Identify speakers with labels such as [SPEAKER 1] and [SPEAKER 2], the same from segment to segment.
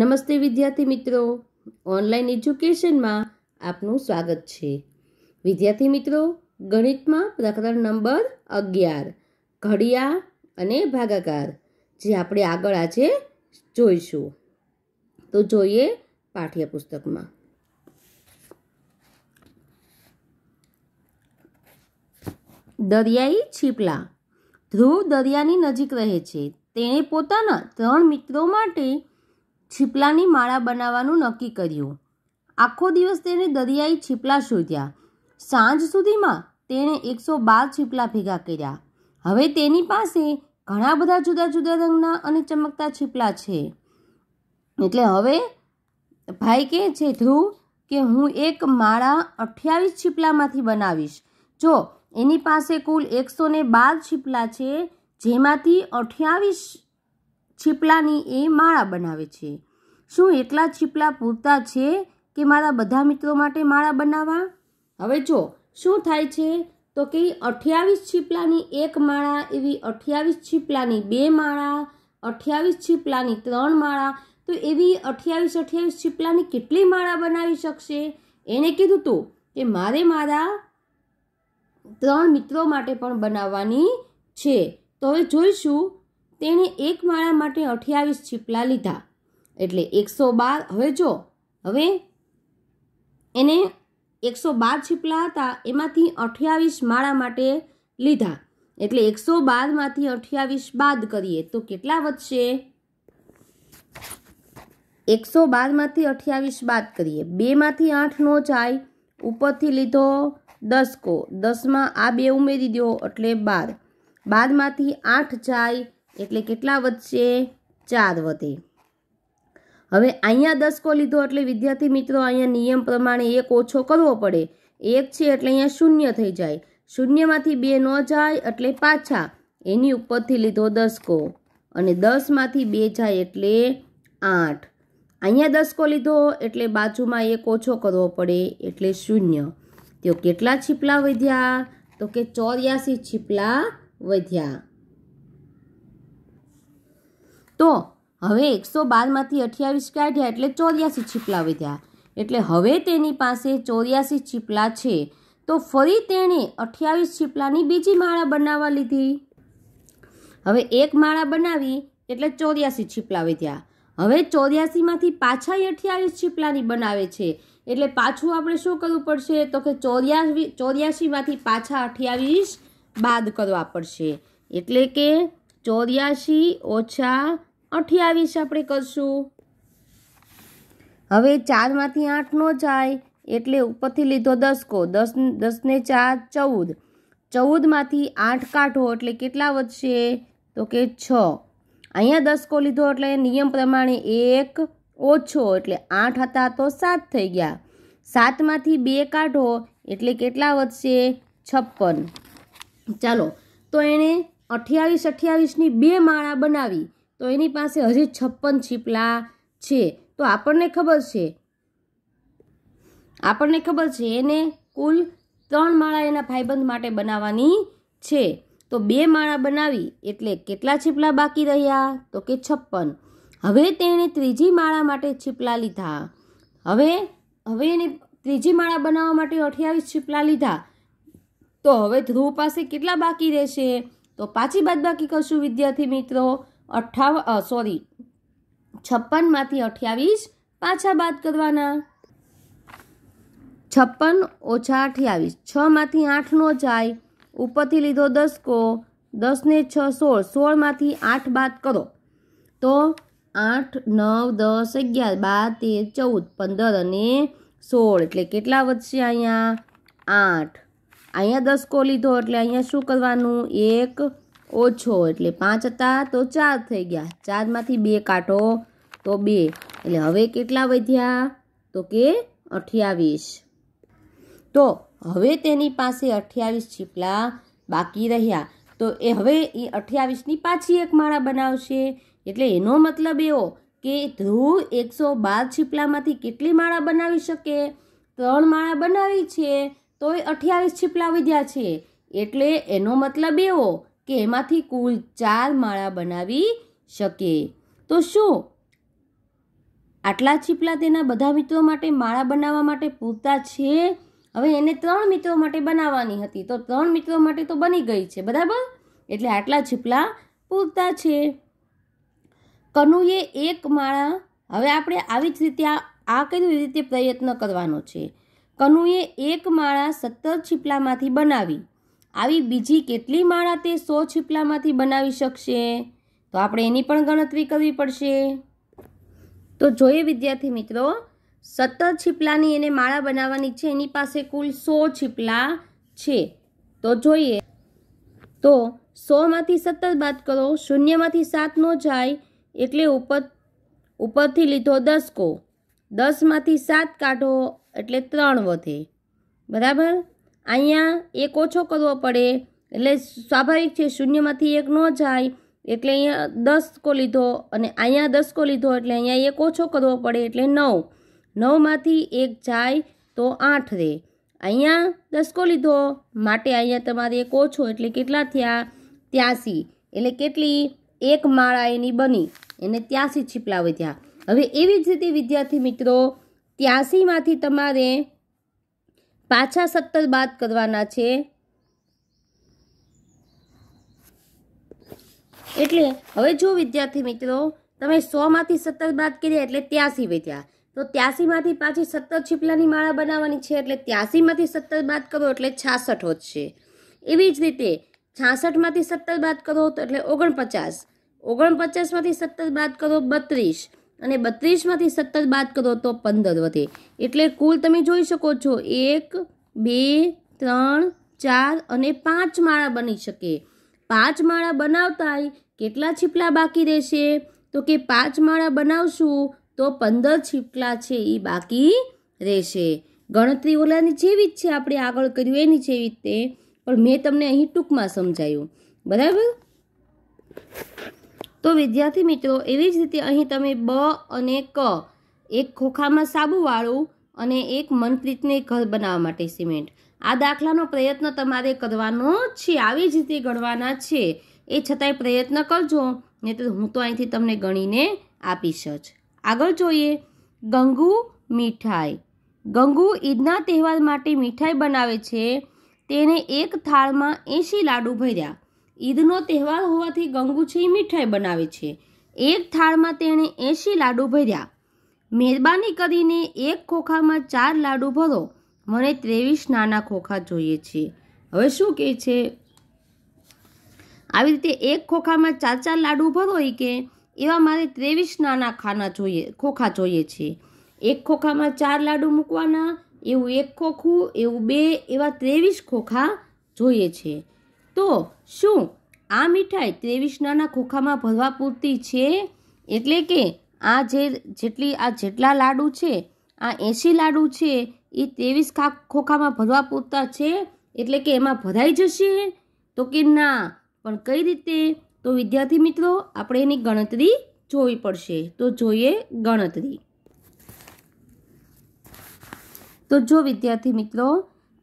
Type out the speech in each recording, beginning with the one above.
[SPEAKER 1] નમસ્તે વિદ્યાર્થી મિત્રો ઓનલાઈન એજ્યુકેશનમાં આપનું સ્વાગત છે વિદ્યાર્થી મિત્રો ગણિતમાં પ્રકરણ નંબર અગિયાર ઘડિયા અને ભાગાકાર જે આપણે આગળ આજે જોઈશું તો જોઈએ પાઠ્યપુસ્તકમાં દરિયાઈ છીપલા ધ્રુવ દરિયાની નજીક રહે છે તેણે પોતાના ત્રણ મિત્રો માટે છીપલાની માળા બનાવવાનું નક્કી કર્યું આખો દિવસ તેણે દરિયાઈ છીપલા શોધ્યા સાંજ સુધીમાં તેણે એકસો બાર છીપલા ભેગા કર્યા હવે તેની પાસે ઘણા બધા જુદા જુદા રંગના અને ચમકતા છીપલા છે એટલે હવે ભાઈ કહે છે ધ્રુવ કે હું એક માળા અઠ્યાવીસ છીપલામાંથી બનાવીશ જો એની પાસે કુલ એકસો ને બાર છીપલા છે જેમાંથી અઠ્યાવીસ છીપલાની એ માળા બનાવે છે શું એટલા છીપલા પૂરતા છે કે મારા બધા મિત્રો માટે માળા બનાવવા હવે જો શું થાય છે તો કે અઠ્યાવીસ છીપલાની એક માળા એવી અઠ્યાવીસ છીપલાની બે માળા અઠ્યાવીસ છીપલાની ત્રણ માળા તો એવી અઠ્યાવીસ અઠ્યાવીસ છીપલાની કેટલી માળા બનાવી શકશે એને કીધું હતું કે મારે મારા ત્રણ મિત્રો માટે પણ બનાવવાની છે તો હવે જોઈશું તેણે એક માળા માટે અઠ્યાવીસ છીપલા લીધા એટલે એકસો બાર હવે જો હવે એને એકસો બાર છીપલા હતા એમાંથી અઠ્યાવીસ માળા માટે લીધા એટલે એકસો બારમાંથી અઠ્યાવીસ બાદ કરીએ તો કેટલા વધશે એકસો બારમાંથી અઠ્યાવીસ બાદ કરીએ બેમાંથી આઠનો ચાય ઉપરથી લીધો દસ કો દસમાં આ બે ઉમેરી દો એટલે બાર બારમાંથી આઠ ચાય એટલે કેટલા વધશે ચાર વધે હવે અહીંયા દસકો લીધો એટલે વિદ્યાર્થી મિત્રો અહીંયા નિયમ પ્રમાણે એક ઓછો કરવો પડે એક છે એટલે અહીંયા શૂન્ય થઈ જાય શૂન્યમાંથી બે ન જાય એટલે પાછા એની ઉપરથી લીધો દસકો અને દસમાંથી બે જાય એટલે આઠ અહીંયા દસકો લીધો એટલે બાજુમાં એક ઓછો કરવો પડે એટલે શૂન્ય તો કેટલા છીપલા વધ્યા તો કે ચોર્યાસી છીપલા વધ્યા તો હવે એકસો બારમાંથી અઠ્યાવીસ કાઢ્યા એટલે ચોર્યાસી છીપલા વધ્યા એટલે હવે તેની પાસે ચોર્યાસી છીપલા છે તો ફરી તેણે અઠ્યાવીસ છીપલાની બીજી માળા બનાવવા લીધી હવે એક માળા બનાવી એટલે ચોર્યાસી છીપલા વધ્યા હવે ચોર્યાસીમાંથી પાછા અઠ્યાવીસ છીપલાની બનાવે છે એટલે પાછું આપણે શું કરવું પડશે તો કે ચોર્યાસી ચોર્યાસીમાંથી પાછા અઠ્યાવીસ બાદ કરવા પડશે એટલે કે ચોર્યાસી ઓછા અઠ્યાવીસ આપણે કરશું હવે ચારમાંથી આઠ નો જાય એટલે ઉપરથી લીધો દસકો દસ દસને ચાર ચૌદ ચૌદમાંથી આઠ કાઢો એટલે કેટલા વધશે તો કે છ અહીંયા દસકો લીધો એટલે નિયમ પ્રમાણે એક ઓછો એટલે આઠ હતા તો સાત થઈ ગયા સાતમાંથી બે કાઢો એટલે કેટલા વધશે છપ્પન ચાલો તો એણે અઠ્યાવીસ અઠ્યાવીસની બે માળા બનાવી તો એની પાસે હજી છપ્પન છીપલા છે તો આપણને ખબર છે આપણને ખબર છે એને કુલ ત્રણ માળા એના ભાઈબંધ માટે બનાવવાની છે તો બે માળા બનાવી એટલે કેટલા છીપલા બાકી રહ્યા તો કે છપ્પન હવે તેણે ત્રીજી માળા માટે છીપલા લીધા હવે હવે એને ત્રીજી માળા બનાવવા માટે અઠ્યાવીસ છીપલા લીધા તો હવે ધ્રુવ પાસે કેટલા બાકી રહેશે તો પાછી બાદ બાકી કરશું વિદ્યાર્થી મિત્રો અઠાવ સોરી છપ્પનમાંથી અઠ્યાવીસ પાછા બાદ કરવાના છપ્પન ઓછા અઠ્યાવીસ છમાંથી આઠનો જાય ઉપરથી લીધો દસકો દસને છ સોળ સોળમાંથી આઠ બાદ કરો તો આઠ નવ દસ અગિયાર બાર તેર ચૌદ પંદર અને સોળ એટલે કેટલા વધશે અહીંયા આઠ અહીંયા દસકો લીધો એટલે અહીંયા શું કરવાનું એક ઓછો એટલે પાંચ હતા તો ચાર થઈ ગયા ચારમાંથી બે કાંટો તો બે એટલે હવે કેટલા વધ્યા તો કે અઠ્યાવીસ તો હવે તેની પાસે અઠ્યાવીસ છીપલા બાકી રહ્યા તો એ હવે એ અઠ્યાવીસની પાછી એક માળા બનાવશે એટલે એનો મતલબ એવો કે ધ્રુવ એકસો બાર છીપલામાંથી કેટલી માળા બનાવી શકે ત્રણ માળા બનાવી છે તો એ અઠ્યાવીસ છીપલા વધ્યા છે એટલે એનો મતલબ એવો કે એમાંથી કુલ ચાર માળા બનાવી શકે તો શું આટલા છીપલા તેના બધા મિત્રો માટે માળા બનાવવા માટે પૂરતા છે હવે એને ત્રણ મિત્રો માટે બનાવવાની હતી તો ત્રણ મિત્રો માટે તો બની ગઈ છે બરાબર એટલે આટલા છીપલા પૂરતા છે કનુએ એક માળા હવે આપણે આવી જ રીતે આ કેવી રીતે પ્રયત્ન કરવાનો છે કનુએ એક માળા સત્તર છીપલામાંથી બનાવી આવી બીજી કેટલી માળા તે સો છીપલામાંથી બનાવી શકશે તો આપણે એની પણ ગણતરી કરવી પડશે તો જોઈએ વિદ્યાર્થી મિત્રો સત્તર છીપલાની એને માળા બનાવવાની છે એની પાસે કુલ સો છીપલા છે તો જોઈએ તો સોમાંથી સત્તર બાદ કરો શૂન્યમાંથી સાત ન જાય એટલે ઉપર ઉપરથી લીધો દસ કો દસમાંથી સાત કાઢો એટલે ત્રણ વધે બરાબર અહીંયા એક ઓછો કરવો પડે એટલે સ્વાભાવિક છે શૂન્યમાંથી એક ન જાય એટલે અહીંયા દસકો લીધો અને અહીંયા દસકો લીધો એટલે અહીંયા એક ઓછો કરવો પડે એટલે નવ નવમાંથી એક જાય તો આઠ રહે અહીંયા દસકો લીધો માટે અહીંયા તમારે એક ઓછો એટલે કેટલા થયા ત્યાસી એટલે કેટલી એક માળા એની બની એને ત્યાસી છીપલા વધ્યા હવે એવી જ રીતે વિદ્યાર્થી મિત્રો ત્યાસીમાંથી તમારે પાછા સત્તર બાદ કરવાના છે એટલે હવે જો વિદ્યાર્થી મિત્રો તમે સોમાંથી સત્તર બાદ કર્યા એટલે ત્યાસી વધ્યા તો ત્યાસીમાંથી પાછી સત્તર છીપલાની માળા બનાવવાની છે એટલે ત્યાસીમાંથી સત્તર બાદ કરો એટલે છાસઠ વધશે એવી જ રીતે છાસઠમાંથી સત્તર બાદ કરો તો એટલે ઓગણપચાસ ઓગણપચાસમાંથી સત્તર બાદ કરો બત્રીસ અને બત્રીસમાંથી સત્તર બાદ કરો તો પંદર વધે એટલે કુલ તમે જોઈ શકો છો એક બે ત્રણ ચાર અને પાંચ માળા બની શકે પાંચ માળા બનાવતાય કેટલા છીપલા બાકી રહેશે તો કે પાંચ માળા બનાવશું તો પંદર છીપલા છે એ બાકી રહેશે ગણતરી ઓલાની જેવી જ છે આપણે આગળ કર્યું એની જેવી રીતે પણ મેં તમને અહીં ટૂંકમાં સમજાયું બરાબર તો વિદ્યાર્થી મિત્રો એવી જ રીતે અહીં તમે બ અને ક એક ખોખામાં સાબુવાળું અને એક મનપ્રીતને ઘર બનાવવા માટે સિમેન્ટ આ દાખલાનો પ્રયત્ન તમારે કરવાનો છે આવી જ રીતે ગણવાના છે એ છતાંય પ્રયત્ન કરજો નહીં તો હું તો અહીંથી તમને ગણીને આપીશ જ આગળ જોઈએ ગંગુ મીઠાઈ ગંગુ ઈદના તહેવાર માટે મીઠાઈ બનાવે છે તેને એક થાળમાં એંશી લાડુ ભર્યા ઈદનો તહેવાર હોવાથી ગંગુછી મીઠાઈ બનાવે છે એક થાળમાં તેણે એંશી લાડુ ભર્યા મહેરબાની કરીને એક ખોખામાં ચાર લાડુ ભરો મને ત્રેવીસ નાના ખોખા જોઈએ છે હવે શું કહે છે આવી રીતે એક ખોખામાં ચાર ચાર લાડુ ભરો એ કે એવા મારે ત્રેવીસ નાના ખાના જોઈએ ખોખા જોઈએ છે એક ખોખામાં ચાર લાડુ મૂકવાના એવું એક ખોખું એવું બે એવા ત્રેવીસ ખોખા જોઈએ છે તો શું આ મીઠાઈ ત્રેવીસનાના ખોખામાં ભરવા પૂરતી છે એટલે કે આ જે જેટલી આ જેટલા લાડુ છે આ એંશી લાડુ છે એ ત્રેવીસ ખા ખોખામાં ભરવા પૂરતા છે એટલે કે એમાં ભરાઈ જશે તો કે ના પણ કઈ રીતે તો વિદ્યાર્થી મિત્રો આપણે એની ગણતરી જોવી પડશે તો જોઈએ ગણતરી તો જો વિદ્યાર્થી મિત્રો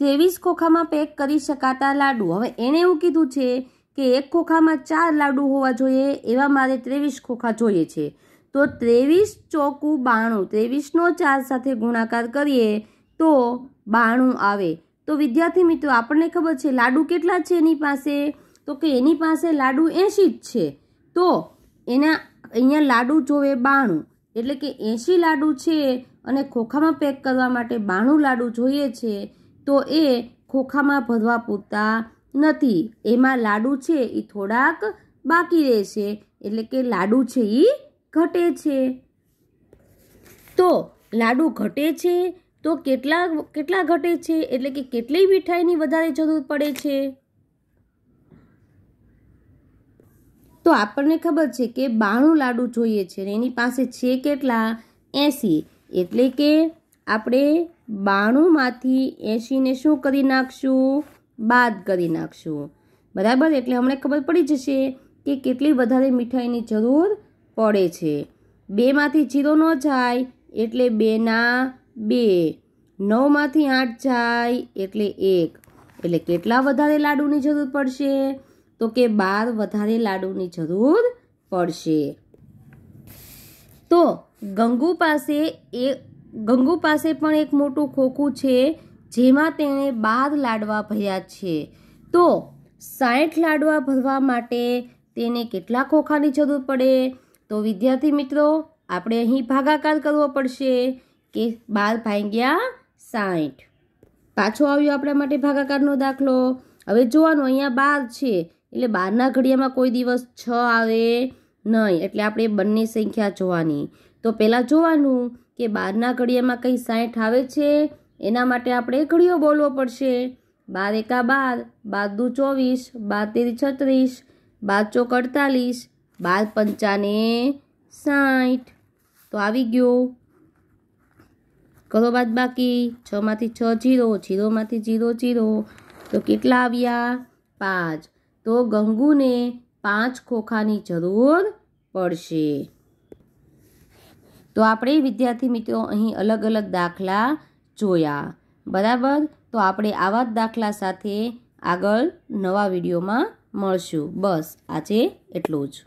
[SPEAKER 1] ત્રેવીસ ખોખામાં પેક કરી શકાતા લાડુ હવે એણે એવું કીધું છે કે એક ખોખામાં ચાર લાડુ હોવા જોઈએ એવા મારે ત્રેવીસ ખોખા જોઈએ છે તો ત્રેવીસ ચોકું બાણું ત્રેવીસનો ચાર સાથે ગુણાકાર કરીએ તો બાણું આવે તો વિદ્યાર્થી મિત્રો આપણને ખબર છે લાડુ કેટલા છે એની પાસે તો કે એની પાસે લાડુ એંશી જ છે તો એના અહીંયા લાડુ જોવે બાણું એટલે કે એંશી લાડુ છે અને ખોખામાં પેક કરવા માટે બાણું લાડુ જોઈએ છે તો એ ખોખામાં ભરવા પૂરતા નથી એમાં લાડુ છે એ થોડાક બાકી રહેશે એટલે કે લાડુ છે એ ઘટે છે તો લાડુ ઘટે છે તો કેટલા કેટલા ઘટે છે એટલે કે કેટલી મીઠાઈની વધારે જરૂર પડે છે તો આપણને ખબર છે કે બાણું લાડુ જોઈએ છે ને એની પાસે છે કેટલા એંસી એટલે કે આપણે બાણુંમાંથી એંશીને શું કરી નાખશું બાદ કરી નાખશું બરાબર એટલે અમને ખબર પડી જશે કે કેટલી વધારે મીઠાઈની જરૂર પડે છે બેમાંથી જીરો ન જાય એટલે બેના બે નવમાંથી આઠ જાય એટલે એક એટલે કેટલા વધારે લાડુની જરૂર પડશે તો કે બાર વધારે લાડુની જરૂર પડશે તો ગંગુ પાસે એ ગંગુ પાસે પણ એક મોટું ખોખું છે જેમાં તેણે બાર લાડવા ભર્યા છે તો સાઠ લાડવા ભરવા માટે તેને કેટલા ખોખાની જરૂર પડે તો વિદ્યાર્થી મિત્રો આપણે અહીં ભાગાકાર કરવો પડશે કે બાર ભાંગ્યા સાઠ પાછો આવ્યો આપણા માટે ભાગાકારનો દાખલો હવે જોવાનું અહીંયા બાર છે એટલે બારના ઘડિયામાં કોઈ દિવસ છ આવે નહીં એટલે આપણે બંને સંખ્યા જોવાની તો પહેલાં જોવાનું કે બારના ઘડિયામાં કંઈ સાઠ આવે છે એના માટે આપણે ઘડિયો બોલવો પડશે બાર એકા બાર બાર દુ ચોવીસ બાર તેર છત્રીસ બાર ચોક અડતાલીસ બાર પંચાને સાઠ તો આવી ગયો કરો બાદ બાકી છમાંથી છ જીરો જીરોમાંથી જીરો જીરો તો કેટલા આવ્યા પાંચ તો ગંગુને પાંચ ખોખાની જરૂર પડશે તો આપણે વિદ્યાર્થી મિત્રો અહીં અલગ અલગ દાખલા જોયા બરાબર તો આપણે આવા જ દાખલા સાથે આગળ નવા વિડીયોમાં મળશું બસ આજે એટલું જ